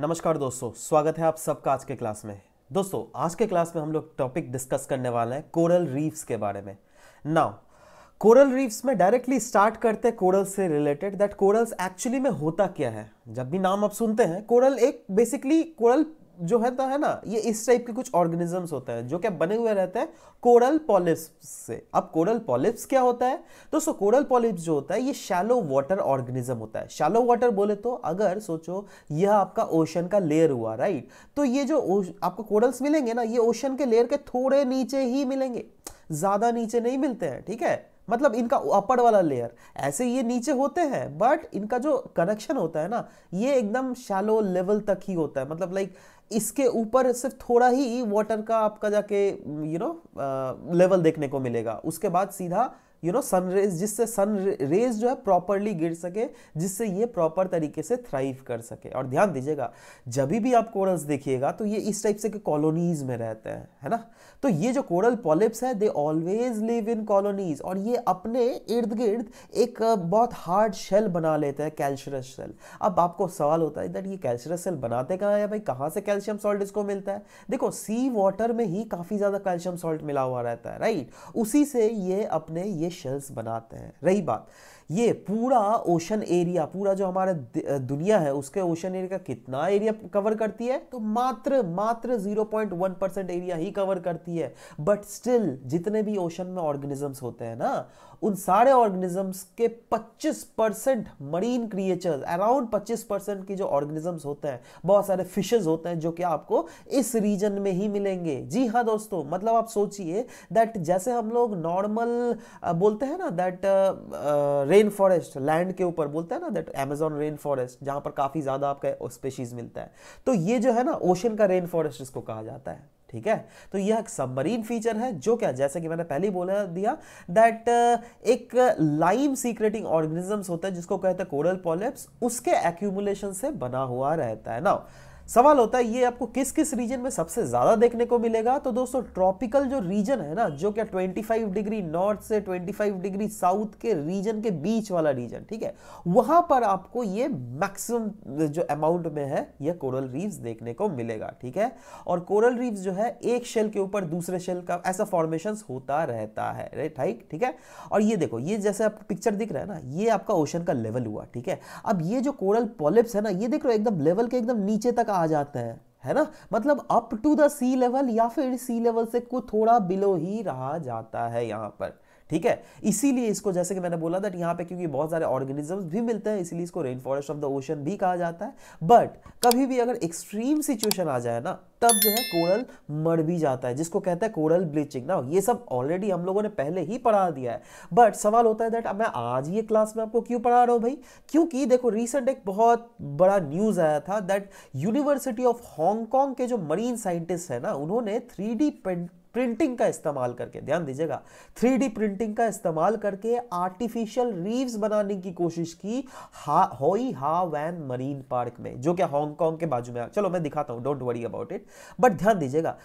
नमस्कार दोस्तों स्वागत है आप सबका आज के क्लास में दोस्तों आज के क्लास में हम लोग टॉपिक डिस्कस करने वाले हैं कोरल रीफ्स के बारे में नाउ कोरल रीफ्स में डायरेक्टली स्टार्ट करते हैं कोरल से रिलेटेड दैट कोरल्स एक्चुअली में होता क्या है जब भी नाम आप सुनते हैं कोरल एक बेसिकली कोरल जो है तो है ना ये इस टाइप के कुछ ऑर्गेनिजम्स होते हैं जो क्या बने हुए रहते हैं कोरल पॉलिप्स से अब कोरल पॉलिप्स क्या होता है दोस्तों कोरल पॉलिप्स जो होता है ये शैलो वाटर ऑर्गेनिज्म होता है शैलो वाटर बोले तो अगर सोचो यह आपका ओशन का लेयर हुआ राइट तो ये जो आपको कोरल्स मिलेंगे ना ये ओशन के लेयर के थोड़े नीचे ही मिलेंगे ज़्यादा नीचे नहीं मिलते हैं ठीक है मतलब इनका अपर वाला लेयर ऐसे ये नीचे होते हैं बट इनका जो कनेक्शन होता है ना ये एकदम शैलो लेवल तक ही होता है मतलब लाइक इसके ऊपर सिर्फ थोड़ा ही वाटर का आपका जाके यू नो लेवल देखने को मिलेगा उसके बाद सीधा यू नो सन रेज जिससे सन रेज जो है प्रॉपरली गिर सके जिससे ये प्रॉपर तरीके से थ्राइव कर सके और ध्यान दीजिएगा जब भी आप कोरल्स देखिएगा तो ये इस टाइप से कॉलोनीज में रहते हैं है ना तो ये जो कोरल पॉलिप्स है they always live in colonies और ये अपने इर्द गिर्द एक बहुत हार्ड शेल बना लेते हैं कैल्शरस शेल अब आपको सवाल होता है दैट ये कैल्शरस शेल बनाते कहाँ है भाई कहाँ से कैल्शियम सॉल्ट इसको मिलता है देखो सी वाटर में ही काफ़ी ज़्यादा कैल्शियम सॉल्ट मिला हुआ रहता है राइट उसी से ये अपने ये शेल्स बनाते हैं रही बात ये पूरा ओशन एरिया पूरा जो हमारा दुनिया है उसके ओशन एरिया का कितना एरिया कवर करती है तो मात्र मात्र 0.1 परसेंट एरिया ही कवर करती है बट स्टिल जितने भी ओशन में ऑर्गेनिजम्स होते हैं ना उन सारे ऑर्गेनिजम्स के 25 percent marine creatures around 25 percent की जो ऑर्गेनिजम्स होते हैं बहुत सारे फिशेज होते हैं जो कि आपको इस रीजन में ही मिलेंगे जी हाँ दोस्तों मतलब आप सोचिए दैट जैसे हम लोग नॉर्मल बोलते हैं ना दैट रेन फॉरेस्ट लैंड के ऊपर बोलते हैं ना दैट अमेजोन रेन फॉरेस्ट जहां पर काफ़ी ज़्यादा आपका स्पेशीज़ मिलता है तो ये जो है ना ओशन का रेन फॉरेस्ट इसको कहा जाता है ठीक है तो यह एक सबमरीन फीचर है जो क्या जैसे कि मैंने पहले ही बोला दिया दैट uh, एक लाइम सीक्रेटिंग ऑर्गेनिजम्स होता है जिसको कहते हैं कोरल पॉलिप्स उसके एक्यूमुलेशन से बना हुआ रहता है ना सवाल होता है ये आपको किस किस रीजन में सबसे ज़्यादा देखने को मिलेगा तो दोस्तों ट्रॉपिकल जो रीजन है ना जो क्या 25 डिग्री नॉर्थ से 25 डिग्री साउथ के रीजन के बीच वाला रीजन ठीक है वहां पर आपको ये मैक्सिमम जो अमाउंट में है ये कोरल रीव्स देखने को मिलेगा ठीक है और कोरल रीव्स जो है एक शेल के ऊपर दूसरे शेल का ऐसा फॉर्मेशन होता रहता है राइट हाइक ठीक है और ये देखो ये जैसे आपको पिक्चर दिख रहा है ना ये आपका ओशन का लेवल हुआ ठीक है अब ये जो कोरल पॉलिप्स है ना ये देख रहे हो एकदम लेवल के एकदम नीचे तक आ जाता है है ना मतलब up to the sea level या फिर सी लेवल से कुछ थोड़ा बिलो ही रहा जाता है यहाँ पर ठीक है इसीलिए इसको जैसे कि मैंने बोला दैट यहाँ पे क्योंकि बहुत सारे ऑर्गेनिजम्स भी मिलते हैं इसीलिए इसको rain forest of the ocean भी कहा जाता है बट कभी भी अगर एक्सट्रीम सिचुएशन आ जाए ना तब जो है कोरल मर भी जाता है जिसको कहता है कोरल ब्लीचिंग ना ये सब ऑलरेडी हम लोगों ने पहले ही पढ़ा दिया है बट सवाल होता है दैट अब मैं आज ये क्लास में आपको क्यों पढ़ा रहा हूँ भाई क्योंकि देखो रिसेंट एक बहुत बड़ा न्यूज़ आया था दैट यूनिवर्सिटी ऑफ हांगकॉन्ग के जो मरीन साइंटिस्ट है ना उन्होंने थ्री डी प्रिंटिंग का इस्तेमाल करके ध्यान दीजिएगा थ्री प्रिंटिंग का इस्तेमाल करके आर्टिफिशियल रीव्स बनाने की कोशिश की हा होई हा वैन मरीन पार्क में जो क्या हांगकांग के बाजू में चलो मैं दिखाता हूँ don't worry about it but ध्यान दीजिएगा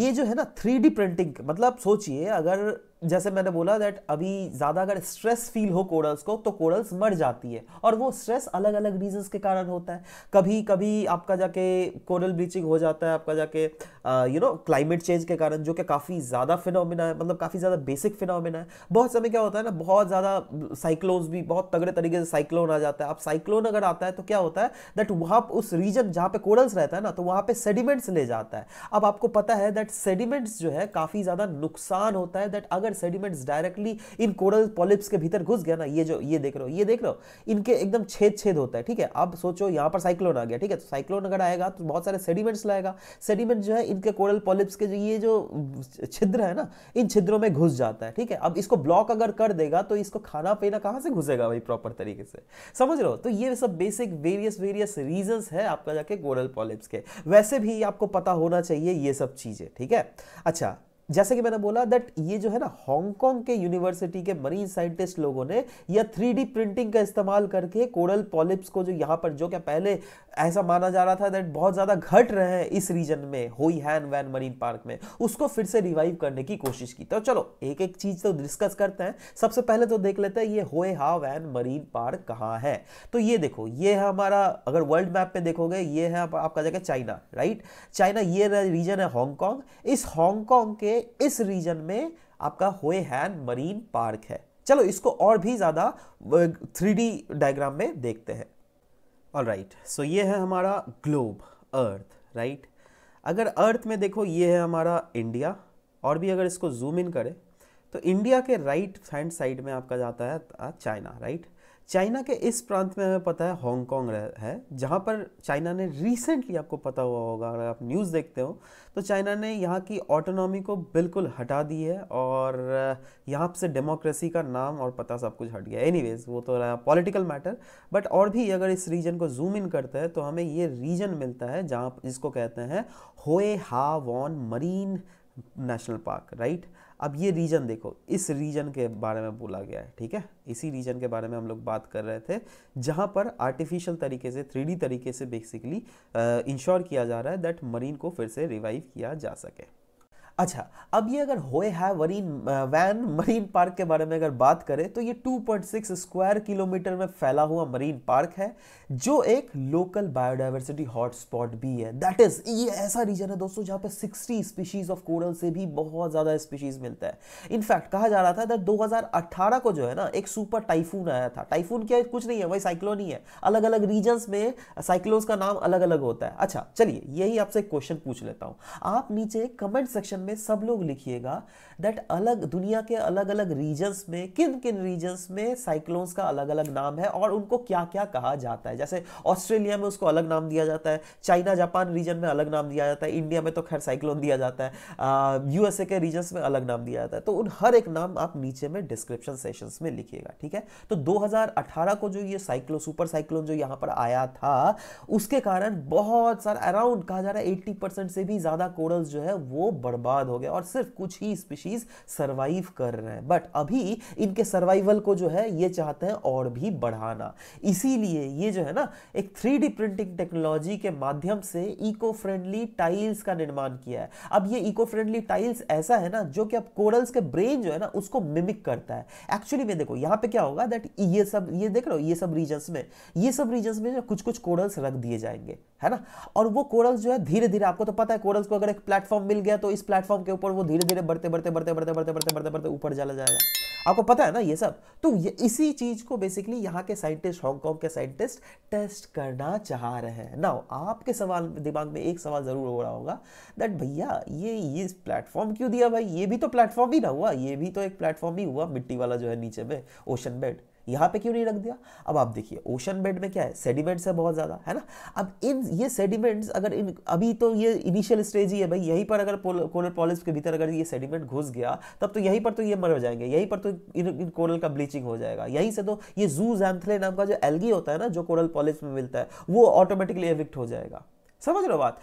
ये जो है ना थ्री प्रिंटिंग मतलब सोचिए अगर जैसे मैंने बोला दैट अभी ज़्यादा अगर स्ट्रेस फील हो कोरल्स को तो कोरल्स मर जाती है और वो स्ट्रेस अलग अलग रीजंस के कारण होता है कभी कभी आपका जाके कोरल ब्लीचिंग हो जाता है आपका जाके यू नो क्लाइमेट चेंज के कारण जो कि काफ़ी ज़्यादा फिनोमिना है मतलब काफ़ी ज़्यादा बेसिक फिनोमिना है बहुत समय क्या होता है ना बहुत ज़्यादा साइक्लोन्स भी बहुत तगड़े तरीके से साइक्लोन आ जाता है अब साइक्लोन अगर आता है तो क्या होता है दैट वहाँ उस रीजन जहाँ पे कोरल्स रहता है ना तो वहाँ पे सेडिमेंट्स ले जाता है अब आपको पता है दैट सेडिमेंट्स जो है काफ़ी ज़्यादा नुकसान होता है दैट अगर अगर sediments directly in coral polyps के भीतर घुस गया ना ये जो ये देख रहे हो ये देख रहे हो इनके एकदम छेद छेद होता है ठीक है अब सोचो यहाँ पर साइक्लोन आ गया ठीक है तो साइक्लोन अगर आएगा तो बहुत सारे सेडिमेंट्स लाएगा सेडिमेंट जो है इनके कोरल पॉलिप्स के जो ये जो छिद्र है ना इन छिद्रों में घुस जाता है ठीक है अब इसको ब्लॉक अगर कर देगा तो इसको खाना पीना कहाँ से घुसेगा भाई प्रॉपर तरीके से समझ रहे हो तो ये सब बेसिक वेरियस वेरियस रीजन है आपका जाके कोरल पॉलिप्स के वैसे भी आपको पता होना चाहिए ये सब चीज़ें ठीक है अच्छा जैसे कि मैंने बोला दैट ये जो है ना हांगकांग के यूनिवर्सिटी के मरीन साइंटिस्ट लोगों ने या थ्री प्रिंटिंग का इस्तेमाल करके कोरल पॉलिप्स को जो यहाँ पर जो क्या पहले ऐसा माना जा रहा था दैट बहुत ज़्यादा घट रहे हैं इस रीजन में होई हैन वैन मरीन पार्क में उसको फिर से रिवाइव करने की कोशिश की तो चलो एक एक चीज़ तो डिस्कस करते हैं सबसे पहले तो देख लेते हैं ये होए हा वैन मरीन पार्क कहाँ है तो ये देखो ये है हमारा अगर वर्ल्ड मैप में देखोगे ये है आप, आपका जगह चाइना राइट चाइना ये रीजन है हांगकॉन्ग इस हांगकॉन्ग के में इस रीजन में आपका होए हैन मरीन पार्क है चलो इसको और भी ज़्यादा थ्री डायग्राम में देखते हैं ऑल राइट सो ये है हमारा ग्लोब अर्थ राइट अगर अर्थ में देखो ये है हमारा इंडिया और भी अगर इसको जूम इन करें तो इंडिया के राइट हैंड साइड में आपका जाता है चाइना राइट चाइना के इस प्रांत में हमें पता है हांगकॉन्ग है जहाँ पर चाइना ने रिसेंटली आपको पता हुआ होगा अगर आप न्यूज़ देखते हो तो चाइना ने यहाँ की ऑटोनॉमी को बिल्कुल हटा दी है और यहाँ से डेमोक्रेसी का नाम और पता सब कुछ हट गया एनी वो तो रहा पॉलिटिकल मैटर बट और भी अगर इस रीजन को जूम इन करते हैं तो हमें ये रीजन मिलता है जहाँ जिसको कहते हैं Hoi Ha Wan marine national park right right? अब ये रीजन देखो इस रीजन के बारे में बोला गया है ठीक है इसी रीजन के बारे में हम लोग बात कर रहे थे जहाँ पर आर्टिफिशियल तरीके से थ्री तरीके से बेसिकली इंश्योर किया जा रहा है दैट मरीन को फिर से रिवाइव किया जा सके अच्छा अब ये अगर होए है वरीन वैन मरीन पार्क के बारे में अगर बात करें तो ये 2.6 स्क्वायर किलोमीटर में फैला हुआ मरीन पार्क है जो एक लोकल बायोडाइवर्सिटी हॉटस्पॉट भी है दैट इज ये ऐसा रीजन है दोस्तों जहाँ पे 60 स्पीशीज ऑफ कोरल से भी बहुत ज़्यादा स्पीशीज मिलता है इनफैक्ट कहा जा रहा था दैट 2018 को जो है ना एक सुपर टाइफून आया था टाइफून क्या कुछ नहीं है वही साइक्लोन ही है अलग अलग रीजन्स में साइक्लोन्स का नाम अलग अलग होता है अच्छा चलिए यही आपसे एक क्वेश्चन पूछ लेता हूँ आप नीचे कमेंट सेक्शन में सब लोग लिखिएगा दैट अलग दुनिया के अलग अलग रीजन्स में किन किन रीजन्स में साइक्लोन्स का अलग अलग नाम है और उनको क्या क्या कहा जाता है जैसे ऑस्ट्रेलिया में उसको अलग नाम दिया जाता है चाइना जापान रीजन में अलग नाम दिया जाता है इंडिया में तो खैर साइक्लोन दिया जाता है यूएसए के रीजन्स में अलग नाम दिया जाता है तो उन हर एक नाम आप नीचे में डिस्क्रिप्शन सेशंस में लिखिएगा ठीक है तो 2018 को जो ये साइक्लो सुपर साइक्लोन जो यहाँ पर आया था उसके कारण बहुत सारा अराउंड कहा जा रहा है एट्टी से भी ज़्यादा कोरल्स जो है वो बर्बाद बर्बाद हो गया और सिर्फ कुछ ही स्पीशीज सरवाइव कर रहे हैं बट अभी इनके सर्वाइवल को जो है ये चाहते हैं और भी बढ़ाना इसीलिए ये जो है ना एक थ्री प्रिंटिंग टेक्नोलॉजी के माध्यम से इको फ्रेंडली टाइल्स का निर्माण किया है अब ये इको फ्रेंडली टाइल्स ऐसा है ना जो कि अब कोरल्स के ब्रेन जो है ना उसको मिमिक करता है एक्चुअली में देखो यहाँ पे क्या होगा दैट ये सब ये देख लो ये सब रीजन्स में ये सब रीजन्स में जो कुछ कुछ कोरल्स रख दिए जाएंगे है ना और वो कोरल्स जो है धीरे धीरे आपको तो पता है कोरल्स को अगर एक प्लेटफॉर्म मिल गया तो इस प्लेटफॉर्म प्लेटफॉर्म के ऊपर वो धीरे धीरे बढ़ते बढ़ते बढ़ते बढ़ते बढ़ते बढ़ते बढ़ते बढ़ते ऊपर चला जाएगा आपको पता है ना ये सब तो ये इसी चीज को बेसिकली यहाँ के साइंटिस्ट हांगकॉन्ग के साइंटिस्ट टेस्ट करना चाह रहे हैं ना आपके सवाल दिमाग में एक सवाल जरूर हो रहा होगा दैट भैया ये ये प्लेटफॉर्म क्यों दिया भाई ये भी तो प्लेटफॉर्म ही ना हुआ ये भी तो एक प्लेटफॉर्म ही हुआ मिट्टी वाला जो है नीचे में ओशन बेड यहाँ पे क्यों नहीं रख दिया अब आप देखिए ओशन बेड में क्या है सेडिमेंट्स है बहुत ज़्यादा है ना अब इन ये सेडिमेंट्स अगर इन अभी तो ये इनिशियल स्टेज ही है भाई यहीं पर अगर कोरल पॉलिस के भीतर अगर ये सेडिमेंट घुस गया तब तो यहीं पर तो ये मर जाएंगे यहीं पर तो इन, इन कोरल का ब्लीचिंग हो जाएगा यहीं से तो ये जू जैंथले नाम का जो एलगी होता है ना जो कोरल पॉलिस में मिलता है वो ऑटोमेटिकली एविक्ट हो जाएगा समझ लो बात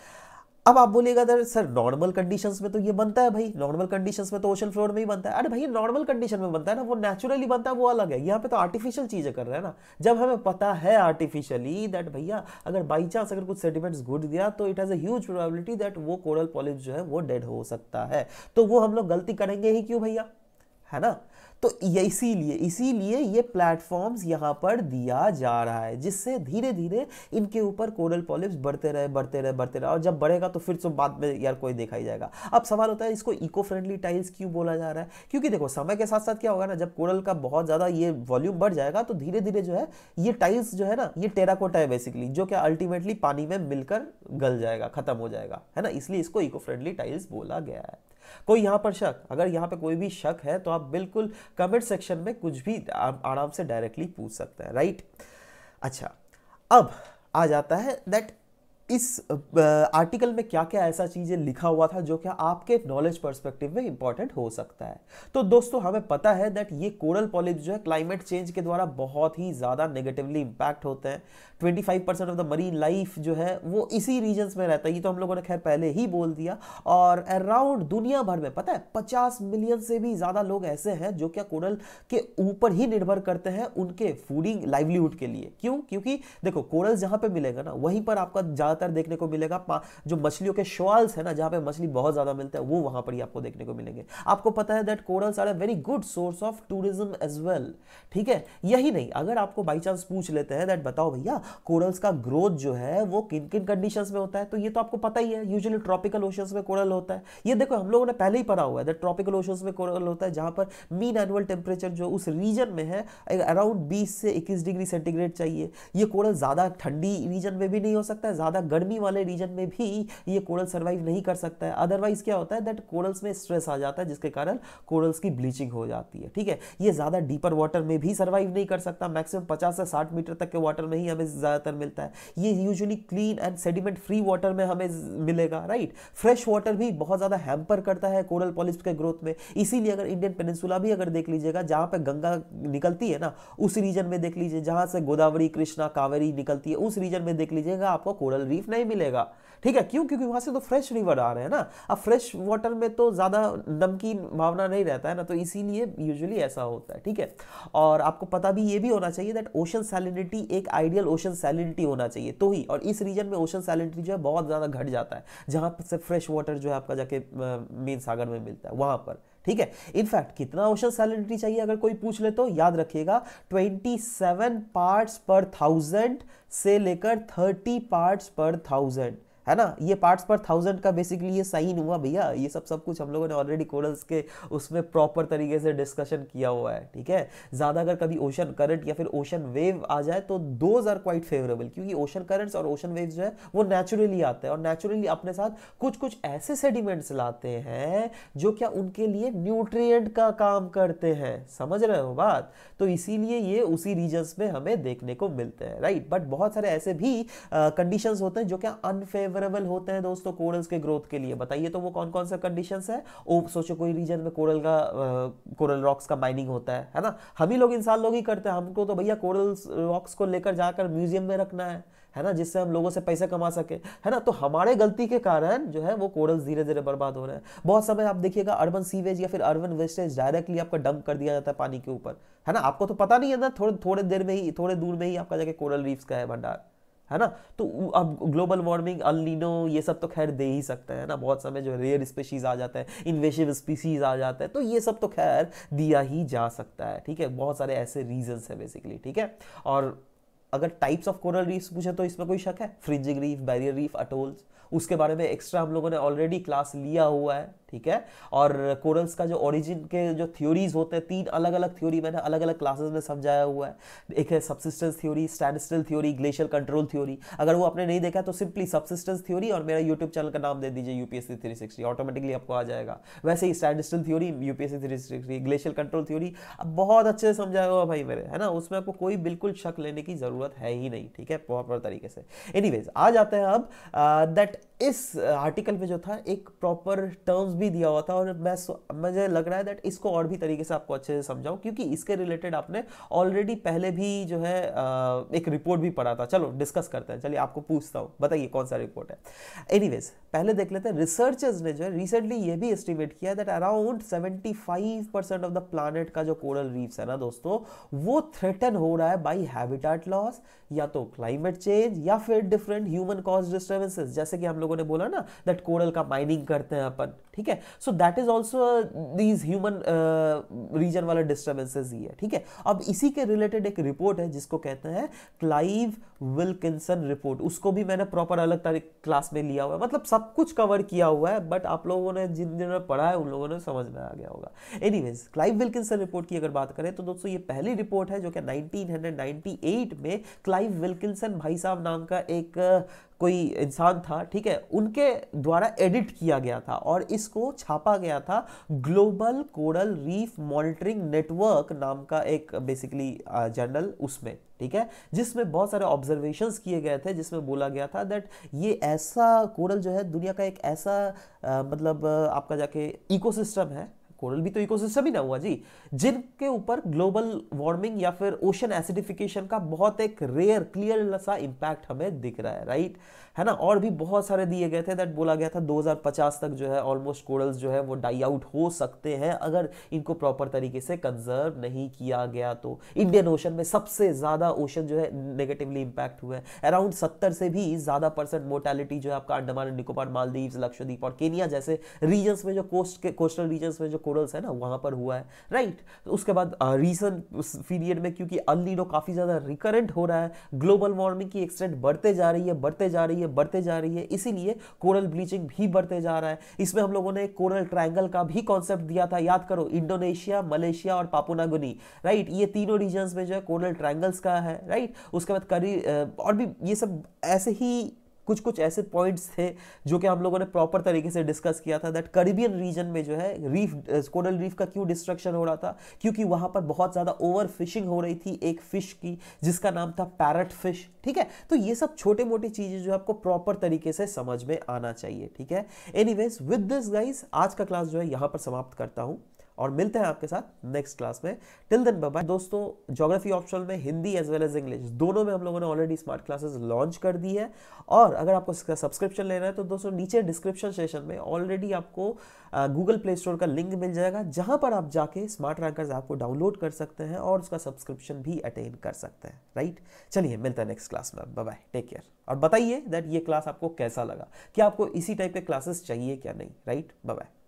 अब आप बोलिएगा दर सर नॉर्मल कंडीशंस में तो ये बनता है भाई नॉर्मल कंडीशंस में तो ओशन फ्लोर में ही बनता है अरे भाई नॉर्मल कंडीशन में बनता है ना वो नेचुरली बनता है वो अलग है यहाँ पे तो आर्टिफिशियल चीज़ें कर रहे हैं ना जब हमें पता है आर्टिफिशियली दैट भैया अगर बाई चांस अगर कुछ सेडिमेंट्स घुट गया तो it has a probability that वो कोरल पॉलिप जो है वो डेड हो सकता है तो वो हम लोग गलती करेंगे ही क्यों भैया है ना तो ये इसीलिए इसीलिए ये प्लेटफॉर्म्स यहाँ पर दिया जा रहा है जिससे धीरे धीरे इनके ऊपर कोरल पॉलिप्स बढ़ते रहे बढ़ते रहे बढ़ते रहे और जब बढ़ेगा तो फिर तो बाद में यार कोई देखा ही जाएगा अब सवाल होता है इसको इको फ्रेंडली टाइल्स क्यों बोला जा रहा है क्योंकि देखो समय के साथ साथ क्या होगा ना जब कोरल का बहुत ज़्यादा ये वॉल्यूम बढ़ जाएगा तो धीरे धीरे जो है ये टाइल्स जो है ना ये टेराकोटा है बेसिकली जो क्या अल्टीमेटली पानी में मिलकर गल जाएगा खत्म हो जाएगा है ना इसलिए इसको इको फ्रेंडली टाइल्स बोला गया है कोई यहाँ पर शक अगर यहाँ पे कोई भी शक है तो आप बिल्कुल कमेंट सेक्शन में कुछ भी आराम से डायरेक्टली पूछ सकते हैं राइट अच्छा अब आ जाता है दैट इस आर्टिकल में क्या क्या ऐसा चीज़ें लिखा हुआ था जो क्या आपके नॉलेज पर्सपेक्टिव में इंपॉर्टेंट हो सकता है तो दोस्तों हमें पता है दैट ये कोरल पॉलिप जो है क्लाइमेट चेंज के द्वारा बहुत ही ज़्यादा नेगेटिवली इम्पैक्ट होते हैं 25 percent of the marine life जो है वो इसी रीजन्स में रहता है ये तो हम लोगों ने खैर पहले ही बोल दिया और अराउंड दुनिया भर में पता है पचास मिलियन से भी ज़्यादा लोग ऐसे हैं जो क्या कोरल के ऊपर ही निर्भर करते हैं उनके फूडिंग लाइवलीहुड के लिए क्यों क्योंकि देखो कोरल जहाँ पर मिलेगा ना वहीं पर आपका ज़्यादातर देखने को मिलेगा जो मछलियों के शॉल्स है ना जहां पे मछली बहुत ज़्यादा मिलता है वो वहां पर ही आपको देखने को मिलेंगे आपको पता है that corals are a very good source of tourism as well ठीक है यही नहीं अगर आपको बाई चांस पूछ लेते हैं दैट बताओ भैया कोरल्स का ग्रोथ जो है वो किन किन कंडीशन में होता है तो ये तो आपको पता ही है यूजली ट्रॉपिकल ओशंस में कोरल होता है ये देखो हम लोगों ने पहले ही पढ़ा हुआ है दैट ट्रॉपिकल ओशंस में कोरल होता है जहां पर मीन एनुअल टेम्परेचर जो उस रीजन में है अराउंड बीस से इक्कीस डिग्री सेंटीग्रेड चाहिए ये कोरल ज़्यादा ठंडी रीजन में भी नहीं हो सकता है ज़्यादा गर्मी वाले रीजन में भी ये कोरल सर्वाइव नहीं कर सकता है अदरवाइज क्या होता है दैट कोरल्स में स्ट्रेस आ जाता है जिसके कारण कोरल्स की ब्लीचिंग हो जाती है ठीक है ये ज़्यादा डीपर वाटर में भी सर्वाइव नहीं कर सकता मैक्सिमम पचास से साठ मीटर तक के वाटर में ही हमें ज़्यादातर मिलता है ये usually clean and sediment free water में हमें मिलेगा राइट फ्रेश वाटर भी बहुत ज़्यादा हैम्पर करता है कोरल पॉलिप्स के ग्रोथ में इसीलिए अगर इंडियन पेनिसुला भी अगर देख लीजिएगा जहाँ पर गंगा निकलती है ना उस रीजन में देख लीजिए जहाँ से गोदावरी कृष्णा कावेरी निकलती है उस रीजन में देख लीजिएगा आपको कोरल रिलीफ नहीं मिलेगा ठीक है क्यों क्योंकि वहाँ से तो फ्रेश रिवर आ रहे हैं ना अब फ्रेश वाटर में तो ज़्यादा नमकीन भावना नहीं रहता है ना तो इसीलिए यूजुअली ऐसा होता है ठीक है और आपको पता भी ये भी होना चाहिए दैट ओशन सैलिनिटी एक आइडियल ओशन सैलिनिटी होना चाहिए तो ही और इस रीजन में ओशन सैलिनिटी जो है बहुत ज़्यादा घट जाता है जहाँ से फ्रेश वाटर जो है आपका जाके मेन सागर में मिलता है वहाँ पर ठीक है इनफैक्ट कितना ओशन सैलिनिटी चाहिए अगर कोई पूछ ले तो याद रखिएगा 27 पार्ट्स पर थाउजेंड से लेकर 30 पार्ट्स पर थाउजेंड है ना ये पार्ट्स पर थाउजेंड का बेसिकली ये साइन हुआ भैया ये सब सब कुछ हम लोगों ने ऑलरेडी कोरल्स के उसमें प्रॉपर तरीके से डिस्कशन किया हुआ है ठीक है ज़्यादा अगर कभी ओशन करंट या फिर ओशन वेव आ जाए तो दोज आर क्वाइट फेवरेबल क्योंकि ओशन करंट्स और ओशन वेव जो है वो नेचुरली आते हैं और नेचुरली अपने साथ कुछ कुछ ऐसे सेडिमेंट्स लाते हैं जो क्या उनके लिए न्यूट्रिय का काम करते हैं समझ रहे हो बात तो इसीलिए ये उसी रीजन्स में हमें देखने को मिलते हैं राइट बट बहुत सारे ऐसे भी कंडीशंस होते हैं जो क्या अनफेवर फेवरेबल होते हैं दोस्तों कोरल्स के ग्रोथ के लिए बताइए तो वो कौन कौन से कंडीशन है ओ सोचो कोई रीजन में कोरल का कोरल रॉक्स का माइनिंग होता है है ना हम ही लोग इंसान लोग ही करते हैं हमको तो भैया कोरल रॉक्स को लेकर जाकर म्यूजियम में रखना है है ना जिससे हम लोगों से पैसे कमा सके है ना तो हमारे गलती के कारण जो है वो कोरल्स धीरे धीरे बर्बाद हो रहे हैं बहुत समय आप देखिएगा अर्बन सीवेज या फिर अर्बन वेस्टेज डायरेक्टली आपका डंप कर दिया जाता है पानी के ऊपर है ना आपको तो पता नहीं है ना थोड़े थोड़े देर में ही थोड़े दूर में ही आपका जाके कोरल रीफ्स का है भंडार है ना तो अब ग्लोबल वार्मिंग अलिनो ये सब तो खैर दे ही सकते हैं ना बहुत समय जो रेयर स्पेशीज आ जाते हैं इन्वेसिव स्पीसीज आ जाते हैं तो ये सब तो खैर दिया ही जा सकता है ठीक है बहुत सारे ऐसे रीजंस हैं बेसिकली ठीक है और अगर टाइप्स ऑफ कोरल रीफ्स पूछे तो इसमें कोई शक है fringing reef barrier reef atolls उसके बारे में एक्स्ट्रा हम लोगों ने ऑलरेडी क्लास लिया हुआ है ठीक है और कोरल्स का जो ओरिजिन के जो थ्योरीज होते हैं तीन अलग अलग थ्योरी मैंने अलग अलग क्लासेस में समझाया हुआ है एक है subsistence theory standstill theory glacial control theory अगर वो आपने नहीं देखा तो सिंपली सबसिस्टेंस थ्योरी और मेरा यूट्यूब चैनल का नाम दे दीजिए यूपीएससी थ्री सिक्सटी ऑटोमेटिकली आपको आ जाएगा वैसे ही standstill theory UPSC three sixty glacial control theory अब बहुत अच्छे से समझाया हुआ भाई मेरे है ना उसमें आपको कोई बिल्कुल शक लेने की ज़रूरत है ही नहीं ठीक है बहुत तरीके से एनी आ जाते हैं अब दैट that इस आर्टिकल में जो था एक प्रॉपर टर्म्स भी दिया हुआ था और मैं मुझे लग रहा है दैट इसको और भी तरीके से आपको अच्छे से समझाऊं क्योंकि इसके रिलेटेड आपने ऑलरेडी पहले भी जो है एक रिपोर्ट भी पढ़ा था चलो डिस्कस करते हैं चलिए आपको पूछता हूँ बताइए कौन सा रिपोर्ट है एनी पहले देख लेते हैं रिसर्चर्स ने जो है रिसेंटली ये भी एस्टिमेट किया that around seventy of the planet का जो कोरल रीफ्स है ना दोस्तों वो थ्रेटन हो रहा है बाई हैबिटाट लॉस या तो क्लाइमेट चेंज या फिर डिफरेंट ह्यूमन कॉज डिस्टर्बेंसेज जैसे कि हम लोग लोगों ने बोला ना दैट कोरल का माइनिंग करते हैं अपन ठीक है so that is also these human reason वाला डिस्टर्बेंसेज ही है ठीक है अब इसी के रिलेटेड एक रिपोर्ट है जिसको कहते हैं क्लाइव विलकिनसन रिपोर्ट उसको भी मैंने प्रॉपर अलग तारीख क्लास में लिया हुआ है मतलब सब कुछ कवर किया हुआ है बट आप लोगों ने जिन जिन्होंने पढ़ा है उन लोगों ने समझ में आ गया होगा एनीवेज क्लाइव विल्किंसन रिपोर्ट की अगर बात करें तो दोस्तों ये पहली रिपोर्ट है जो कि नाइनटीन में क्लाइव विल्किंसन भाई साहब नाम का एक कोई इंसान था ठीक है उनके द्वारा एडिट किया गया था और इसको छापा गया था global coral reef monitoring network नाम का एक बेसिकली जर्नल उसमें ठीक है जिसमें बहुत सारे ऑब्जर्वेशन किए गए थे जिसमें बोला गया था दैट ये ऐसा कोरल जो है दुनिया का एक ऐसा आ, मतलब आपका जाके इकोसिस्टम है कोरल भी तो इकोसिस्टम ही ना हुआ जी जिनके ऊपर ग्लोबल वार्मिंग या फिर ओशन एसिडिफिकेशन का बहुत एक रेयर क्लियर सा इंपैक्ट हमें दिख रहा है राइट है ना और भी बहुत सारे दिए गए थे दैट बोला गया था 2050 तक जो है ऑलमोस्ट कोरल्स जो है वो डाई आउट हो सकते हैं अगर इनको प्रॉपर तरीके से कंजर्व नहीं किया गया तो इंडियन ओशन में सबसे ज़्यादा ओशन जो है नेगेटिवली इम्पैक्ट हुआ है अराउंड सत्तर से भी ज़्यादा परसेंट मोर्टेलिटी जो है आपका अंडमान निकोबार मालदीव लक्षद्वीप और केनिया जैसे रीजन्स में जो कोस्ट के कोस्टल रीजन्स में जो कोरल्स है ना वहाँ पर हुआ है राइट तो उसके बाद रिसेंट पीरियड में क्योंकि अल्लिनो काफ़ी ज़्यादा रिकरेंट हो रहा है ग्लोबल वार्मिंग की एक्सटेंट बढ़ते जा रही है बढ़ते जा रही है है बढ़ते जा रही है इसीलिए कोरल ब्लीचिंग भी बढ़ते जा रहा है इसमें हम लोगों ने कोरल ट्राइंगल का भी कॉन्सेप्ट दिया था याद करो इंडोनेशिया मलेशिया और पापुनागुनी राइट ये तीनों रीजन्स में जो है कोरल ट्राइंगल्स का है राइट उसके बाद करी और भी ये सब ऐसे ही कुछ कुछ ऐसे पॉइंट्स थे जो कि हम लोगों ने प्रॉपर तरीके से डिस्कस किया था दैट करीबियन रीजन में जो है रीफ कोरल रीफ का क्यों डिस्ट्रक्शन हो रहा था क्योंकि वहाँ पर बहुत ज़्यादा ओवर फिशिंग हो रही थी एक फ़िश की जिसका नाम था पैरट फिश ठीक है तो ये सब छोटे मोटी चीज़ें जो है आपको प्रॉपर तरीके से समझ में आना चाहिए ठीक है एनी विद दिस गाइज आज का क्लास जो है यहाँ पर समाप्त करता हूँ और मिलते हैं आपके साथ नेक्स्ट क्लास में टिल देन बाय दोस्तों जोग्राफी ऑप्शनल में Hindi as well as English दोनों में हम लोगों ने ऑलरेडी स्मार्ट क्लासेस लॉन्च कर दी है और अगर आपको इसका सब्सक्रिप्शन लेना है तो दोस्तों नीचे डिस्क्रिप्शन सेशन में ऑलरेडी आपको गूगल प्ले स्टोर का लिंक मिल जाएगा जहाँ पर आप जाके स्मार्ट रैंकर्स ऐप को डाउनलोड कर सकते हैं और उसका सब्सक्रिप्शन भी अटेन कर सकते हैं राइट चलिए मिलते हैं नेक्स्ट क्लास में बाय टेक केयर और बताइए दैट ये क्लास आपको कैसा लगा क्या आपको इसी टाइप के क्लासेस चाहिए क्या नहीं राइट बाय